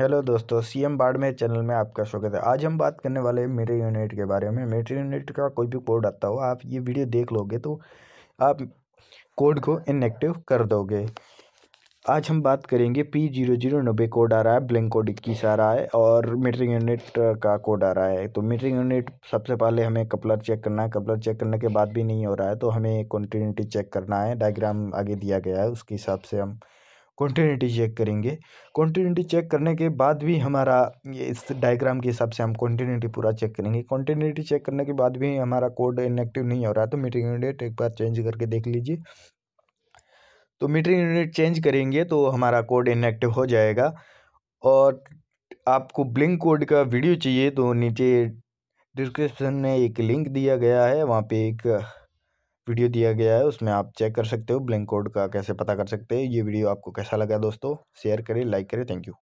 hello दोस्तों CM बाड़ में चैनल में आपका स्वागत है आज हम बात करने वाले हैं मीटर यूनिट के बारे में मीटर यूनिट का कोई भी कोड आता हो आप ये वीडियो देख लोगे तो आप कोड को इनएक्टिव कर दोगे आज हम बात करेंगे पी जीरो जीरो नब्बे कोड आ रहा है ब्लिंक कोड इक्कीस आ रहा है और मीटरिंग यूनिट का कोड आ रहा है तो मीटरिंग यूनिट सबसे पहले हमें कपलर चेक करना है कपलर चेक करने के बाद भी नहीं हो रहा है तो हमें कॉन्टीन्यूटी चेक करना है डायग्राम आगे दिया गया है उसके हिसाब से हम कॉन्टीन्यूटी चेक करेंगे कॉन्टीन्यूटी चेक करने के बाद भी हमारा ये इस डायग्राम के हिसाब से हम कॉन्टीन्यूटी पूरा चेक करेंगे कॉन्टीन्यूटी चेक करने के बाद भी हमारा कोड इनएक्टिव नहीं हो रहा तो मीटिंग यूनिट एक बार चेंज करके देख लीजिए तो मीटिंग यूनिट चेंज करेंगे तो हमारा कोड इनएक्टिव हो जाएगा और आपको ब्लिंक कोड का वीडियो चाहिए तो नीचे डिस्क्रिप्शन में एक लिंक दिया गया है वहाँ पे एक वीडियो दिया गया है उसमें आप चेक कर सकते हो ब्लैंक कोड का कैसे पता कर सकते हैं ये वीडियो आपको कैसा लगा दोस्तों शेयर करें लाइक करें थैंक यू